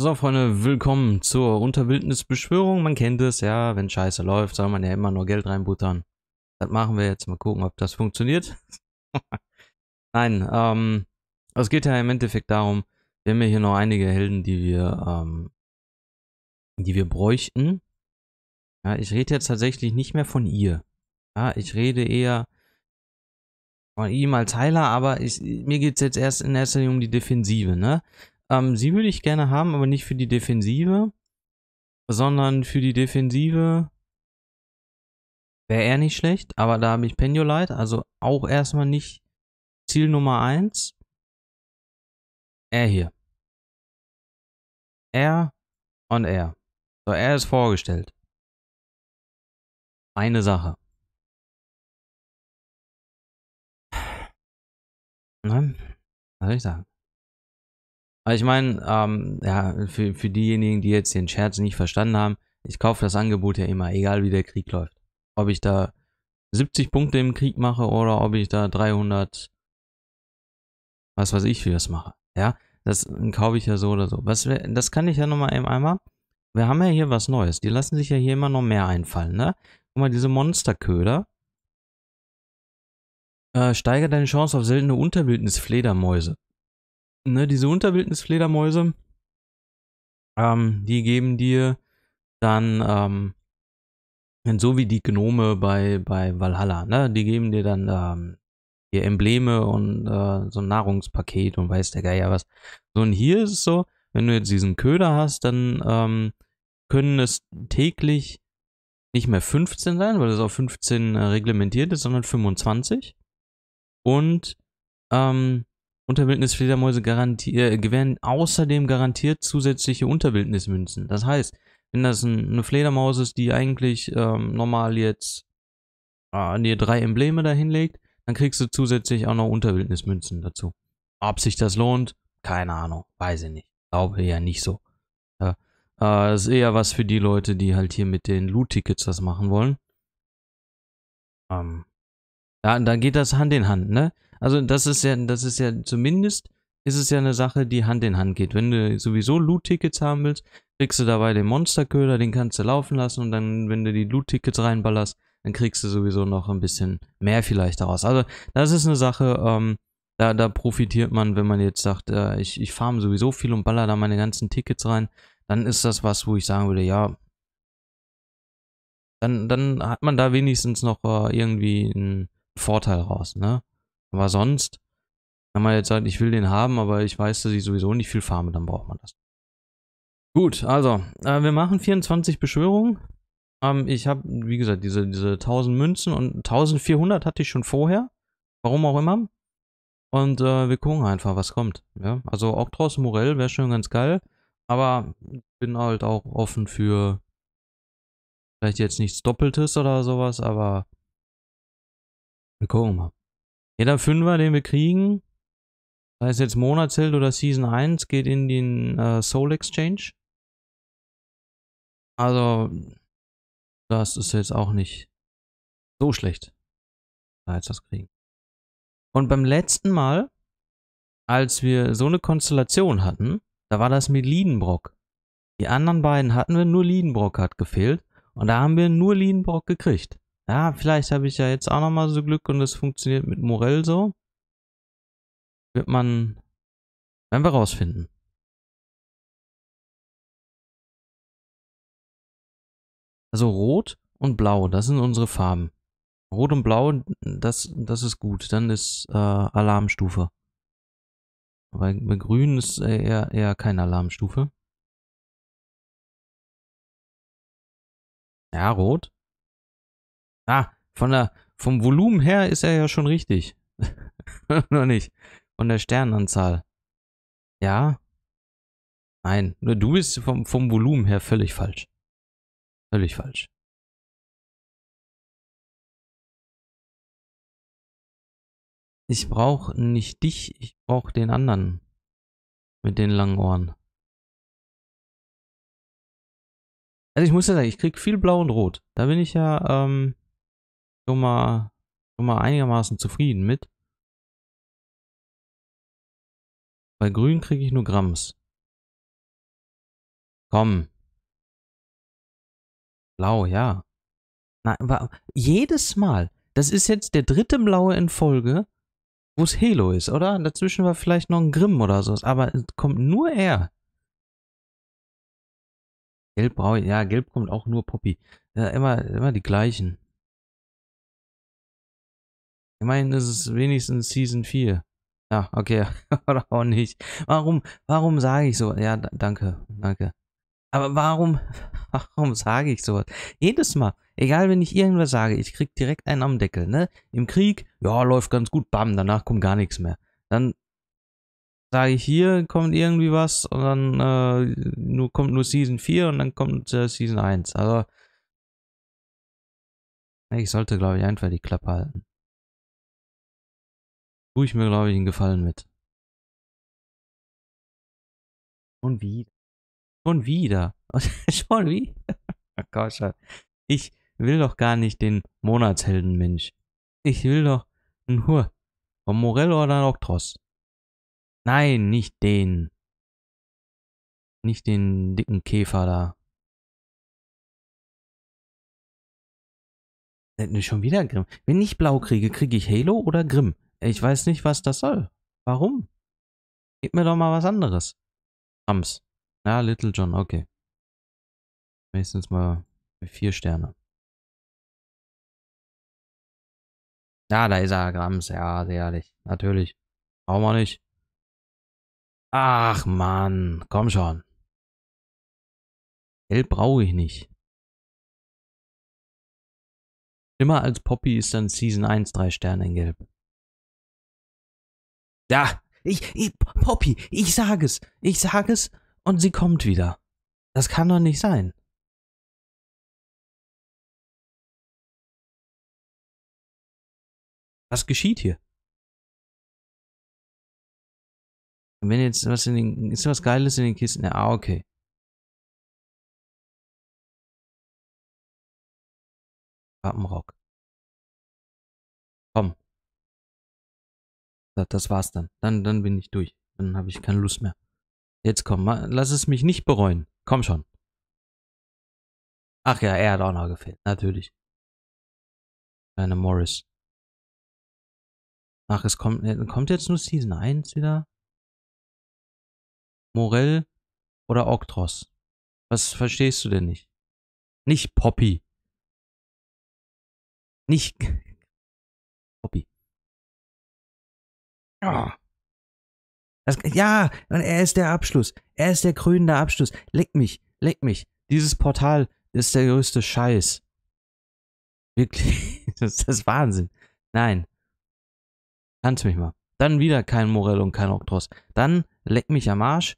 So Freunde, willkommen zur Unterwildnisbeschwörung. Man kennt es, ja, wenn Scheiße läuft, soll man ja immer nur Geld reinbuttern. Das machen wir jetzt. Mal gucken, ob das funktioniert. Nein, ähm, es geht ja im Endeffekt darum, wir haben ja hier noch einige Helden, die wir, ähm, die wir bräuchten. Ja, ich rede jetzt tatsächlich nicht mehr von ihr. Ja, ich rede eher von ihm als Heiler, aber ich, mir geht es jetzt erst in erster Linie um die Defensive, ne? Ähm, sie würde ich gerne haben, aber nicht für die Defensive, sondern für die Defensive wäre er nicht schlecht, aber da habe ich Pendulite, also auch erstmal nicht Ziel Nummer 1. Er hier. Er und er. So, er ist vorgestellt. Eine Sache. Nein, Was soll ich sagen? Aber ich meine, ähm, ja, für, für diejenigen, die jetzt den Scherz nicht verstanden haben, ich kaufe das Angebot ja immer, egal wie der Krieg läuft. Ob ich da 70 Punkte im Krieg mache oder ob ich da 300, was weiß ich, wie das mache. Ja, das kaufe ich ja so oder so. Was, das kann ich ja nochmal eben einmal. Wir haben ja hier was Neues. Die lassen sich ja hier immer noch mehr einfallen, ne? Guck mal, diese Monsterköder. Äh, steigert deine Chance auf seltene Unterwildnis-Fledermäuse ne, diese Unterwildnis-Fledermäuse, ähm, die geben dir dann, ähm, so wie die Gnome bei, bei Valhalla, ne, die geben dir dann ähm, hier Embleme und äh, so ein Nahrungspaket und weiß der Geier was. So, und hier ist es so, wenn du jetzt diesen Köder hast, dann ähm, können es täglich nicht mehr 15 sein, weil es auf 15 äh, reglementiert ist, sondern 25. Und ähm, Unterwildnisfledermäuse äh, gewähren außerdem garantiert zusätzliche Unterbildnismünzen. Das heißt, wenn das ein, eine Fledermaus ist, die eigentlich ähm, normal jetzt äh, ah, dir drei Embleme dahin legt, dann kriegst du zusätzlich auch noch Unterbildnismünzen dazu. Ob sich das lohnt, keine Ahnung, weiß ich nicht. Glaube ja nicht so. Ja. Äh, ist eher was für die Leute, die halt hier mit den Loot-Tickets das machen wollen. Ähm, ja, da geht das Hand in Hand, ne? Also das ist ja, das ist ja zumindest ist es ja eine Sache, die Hand in Hand geht. Wenn du sowieso Loot-Tickets haben willst, kriegst du dabei den Monsterköder, den kannst du laufen lassen und dann, wenn du die Loot-Tickets reinballerst, dann kriegst du sowieso noch ein bisschen mehr vielleicht daraus. Also das ist eine Sache, ähm, da, da profitiert man, wenn man jetzt sagt, äh, ich, ich farm sowieso viel und baller da meine ganzen Tickets rein, dann ist das was, wo ich sagen würde, ja, dann, dann hat man da wenigstens noch äh, irgendwie einen Vorteil raus, ne? Aber sonst, wenn man jetzt sagt, ich will den haben, aber ich weiß, dass ich sowieso nicht viel farme, dann braucht man das. Gut, also, äh, wir machen 24 Beschwörungen. Ähm, ich habe, wie gesagt, diese, diese 1000 Münzen und 1400 hatte ich schon vorher. Warum auch immer. Und äh, wir gucken einfach, was kommt. Ja? Also Octros Morell wäre schon ganz geil. Aber bin halt auch offen für vielleicht jetzt nichts Doppeltes oder sowas, aber wir gucken mal. Jeder Fünfer, den wir kriegen, sei es jetzt Monatsheld oder Season 1, geht in den äh, Soul Exchange. Also, das ist jetzt auch nicht so schlecht, da jetzt das kriegen. Und beim letzten Mal, als wir so eine Konstellation hatten, da war das mit Liedenbrock. Die anderen beiden hatten wir, nur Liedenbrock hat gefehlt. Und da haben wir nur Liedenbrock gekriegt. Ja, vielleicht habe ich ja jetzt auch nochmal so Glück und es funktioniert mit Morell so. Wird man, werden wir rausfinden. Also Rot und Blau, das sind unsere Farben. Rot und Blau, das, das ist gut. Dann ist äh, Alarmstufe. Bei, bei Grün ist eher, eher keine Alarmstufe. Ja, Rot. Ah, von der, vom Volumen her ist er ja schon richtig. Noch nicht. Von der Sternanzahl. Ja. Nein, nur du bist vom, vom Volumen her völlig falsch. Völlig falsch. Ich brauche nicht dich, ich brauche den anderen. Mit den langen Ohren. Also ich muss ja sagen, ich krieg viel blau und rot. Da bin ich ja, ähm, schon mal, schon mal einigermaßen zufrieden mit. Bei grün kriege ich nur Grams. Komm. Blau, ja. Nein, jedes Mal. Das ist jetzt der dritte blaue in Folge, wo es Halo ist, oder? Dazwischen war vielleicht noch ein Grimm oder sowas, aber es kommt nur er. Gelb brauche ich, ja, gelb kommt auch nur Poppy. Ja, immer, immer die gleichen. Ich meine, es ist wenigstens Season 4. Ja, okay. Oder auch nicht. Warum, warum sage ich so? Ja, danke, danke. Aber warum, warum sage ich sowas? Jedes Mal, egal wenn ich irgendwas sage, ich krieg direkt einen am Deckel, ne? Im Krieg, ja, läuft ganz gut, bam, danach kommt gar nichts mehr. Dann sage ich hier, kommt irgendwie was und dann äh, nur, kommt nur Season 4 und dann kommt äh, Season 1. Also, ich sollte, glaube ich, einfach die Klappe halten. Tue ich mir, glaube ich, einen Gefallen mit. Schon wieder. Schon wieder. schon wieder. Oh ich will doch gar nicht den Monatsheldenmensch. Ich will doch nur vom Morell oder Noctros. Nein, nicht den. Nicht den dicken Käfer da. Hätten äh, ne, wir Schon wieder Grimm. Wenn ich blau kriege, kriege ich Halo oder Grimm. Ich weiß nicht, was das soll. Warum? Gib mir doch mal was anderes. Rams. Ja, Little John, okay. Wenigstens mal vier Sterne. Ja, da ist er, Grams. Ja, sehr ehrlich. Natürlich. Brauchen wir nicht. Ach, Mann. Komm schon. Geld brauche ich nicht. Schlimmer als Poppy ist dann Season 1 drei Sterne in Gelb. Da, ich, ich, Poppy, ich sag es, ich sag es und sie kommt wieder. Das kann doch nicht sein. Was geschieht hier? Wenn jetzt was in den, ist was Geiles in den Kisten? Ja, ah, okay. Pappenrock. Komm. Das, war's dann. Dann, dann bin ich durch. Dann habe ich keine Lust mehr. Jetzt komm, mal, lass es mich nicht bereuen. Komm schon. Ach ja, er hat auch noch gefehlt. Natürlich. Deine Morris. Ach, es kommt, äh, kommt jetzt nur Season 1 wieder? Morell oder Oktros? Was verstehst du denn nicht? Nicht Poppy. Nicht Poppy. Ja. Das, ja, und er ist der Abschluss. Er ist der krönende Abschluss. Leck mich, leck mich. Dieses Portal ist der größte Scheiß. Wirklich, das ist das Wahnsinn. Nein. Tanz mich mal. Dann wieder kein Morell und kein Oktros. Dann leck mich am Arsch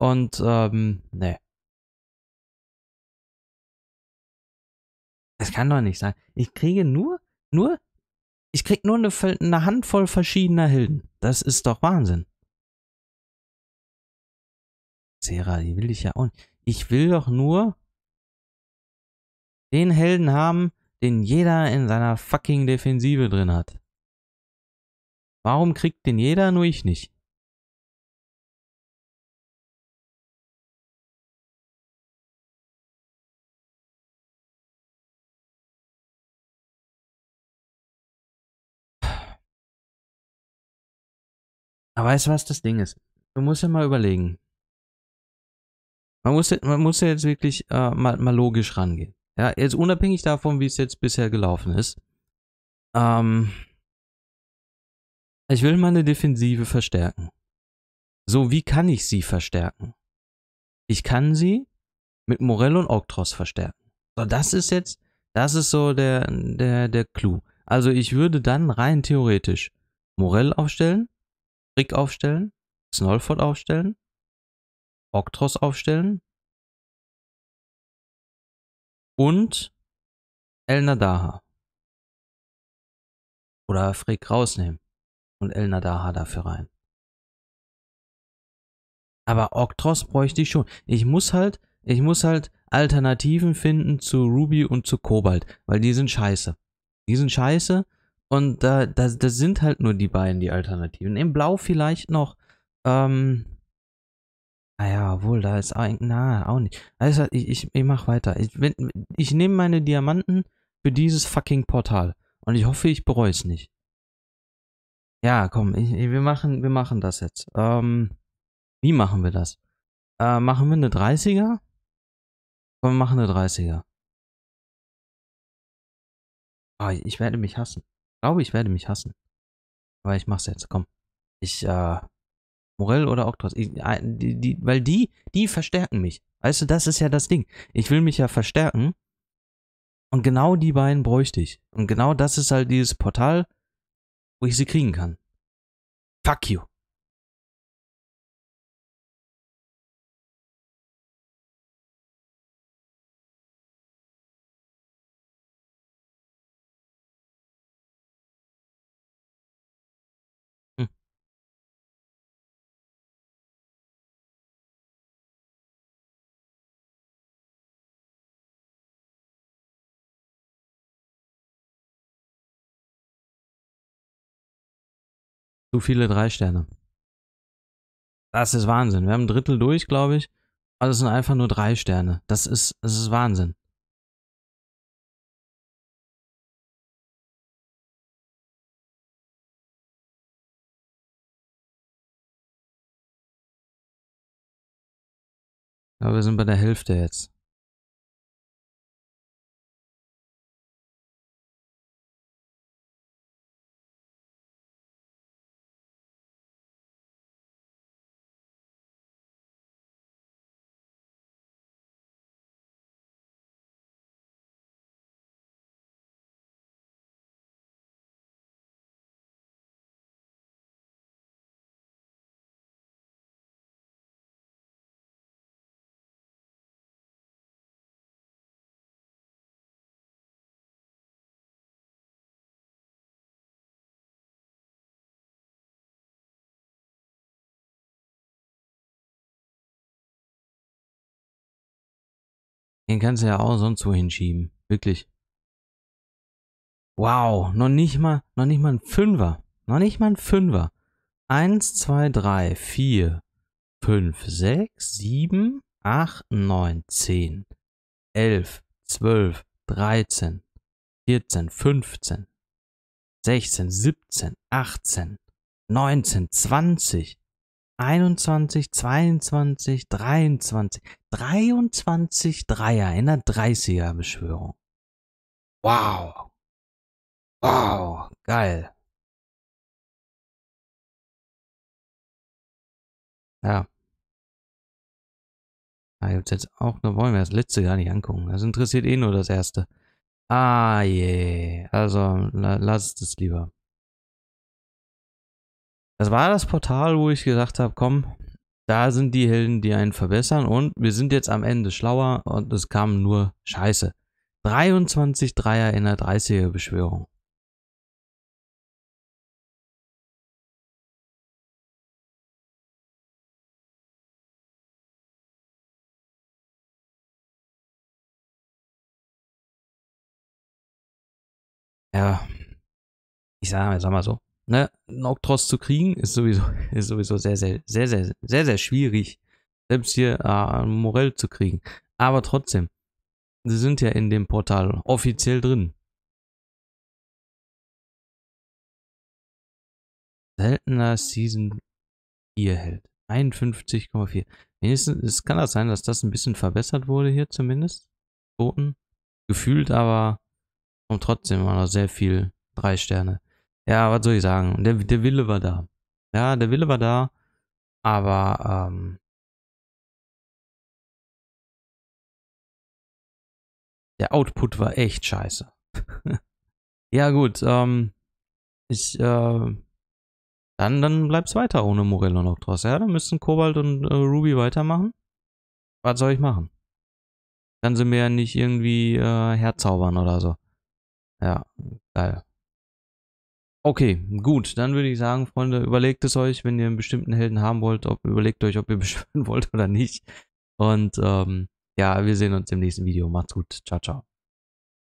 und, ähm, ne. Das kann doch nicht sein. Ich kriege nur, nur ich krieg nur eine, eine Handvoll verschiedener Helden. Das ist doch Wahnsinn. Sera, die will ich ja auch nicht. Ich will doch nur den Helden haben, den jeder in seiner fucking Defensive drin hat. Warum kriegt den jeder, nur ich nicht? Aber weißt du, was das Ding ist? Man muss ja mal überlegen. Man muss, ja, man muss ja jetzt wirklich äh, mal, mal logisch rangehen. Ja, jetzt unabhängig davon, wie es jetzt bisher gelaufen ist. Ähm, ich will meine Defensive verstärken. So, wie kann ich sie verstärken? Ich kann sie mit Morell und Oktros verstärken. So, das ist jetzt, das ist so der, der, der Clou. Also ich würde dann rein theoretisch Morell aufstellen, Rick aufstellen, Snolford aufstellen, Octros aufstellen und El Nadaha. Oder Frick rausnehmen und El Nadaha dafür rein. Aber Octros bräuchte ich schon. Ich muss halt, ich muss halt Alternativen finden zu Ruby und zu Kobalt, weil die sind scheiße. Die sind scheiße und da, da, da sind halt nur die beiden die Alternativen. In Blau vielleicht noch. Ähm, naja, ah obwohl, da ist eigentlich. Na, auch nicht. Also, ich, ich, ich mach weiter. Ich, ich nehme meine Diamanten für dieses fucking Portal. Und ich hoffe, ich bereue es nicht. Ja, komm, ich, wir, machen, wir machen das jetzt. Ähm, wie machen wir das? Äh, machen wir eine 30er? Komm, wir machen eine 30er. Oh, ah, ich werde mich hassen glaube, ich werde mich hassen. Aber ich mach's jetzt, komm. Ich, äh, Morell oder Octos, ich, äh, die, die, weil die, die verstärken mich. Weißt du, das ist ja das Ding. Ich will mich ja verstärken. Und genau die beiden bräuchte ich. Und genau das ist halt dieses Portal, wo ich sie kriegen kann. Fuck you. Zu viele drei Sterne. Das ist Wahnsinn. Wir haben ein Drittel durch, glaube ich. Aber also es sind einfach nur drei Sterne. Das ist, das ist Wahnsinn. Aber wir sind bei der Hälfte jetzt. Den kannst du ja auch sonst wo hinschieben. Wirklich. Wow, noch nicht mal, noch nicht mal ein Fünfer. Noch nicht mal ein Fünfer. Eins, zwei, drei, vier, fünf, sechs, sieben, acht, neun, zehn, elf, zwölf, dreizehn, vierzehn, fünfzehn, sechzehn, siebzehn, achtzehn, neunzehn, zwanzig, 21, 22, 23. 23 Dreier in der 30er-Beschwörung. Wow. Wow. Geil. Ja. Da gibt jetzt auch, da wollen wir das letzte gar nicht angucken. Das interessiert eh nur das erste. Ah je. Yeah. Also, la, lasst es lieber. Das war das Portal, wo ich gesagt habe, komm, da sind die Helden, die einen verbessern und wir sind jetzt am Ende schlauer und es kam nur Scheiße. 23 Dreier in der 30er Beschwörung. Ja, ich sage sag mal so, ne, einen Oktros zu kriegen, ist sowieso, ist sowieso sehr, sehr, sehr, sehr, sehr, sehr schwierig. Selbst hier äh, Morell zu kriegen. Aber trotzdem, sie sind ja in dem Portal offiziell drin. Seltener Season 4 hält. 51,4. Wenigstens es kann das sein, dass das ein bisschen verbessert wurde hier zumindest. Boten. Gefühlt aber und trotzdem war noch sehr viel drei Sterne ja, was soll ich sagen? Der, der Wille war da. Ja, der Wille war da, aber ähm, der Output war echt scheiße. ja, gut, ähm, ich, äh, dann, dann bleibt's weiter ohne Morello noch draus. Ja, dann müssen Kobalt und äh, Ruby weitermachen. Was soll ich machen? Kann sie mir ja nicht irgendwie äh, herzaubern oder so. Ja, geil. Okay, gut, dann würde ich sagen, Freunde, überlegt es euch, wenn ihr einen bestimmten Helden haben wollt, ob überlegt euch, ob ihr beschwören wollt oder nicht. Und ähm, ja, wir sehen uns im nächsten Video. Macht's gut. Ciao, ciao.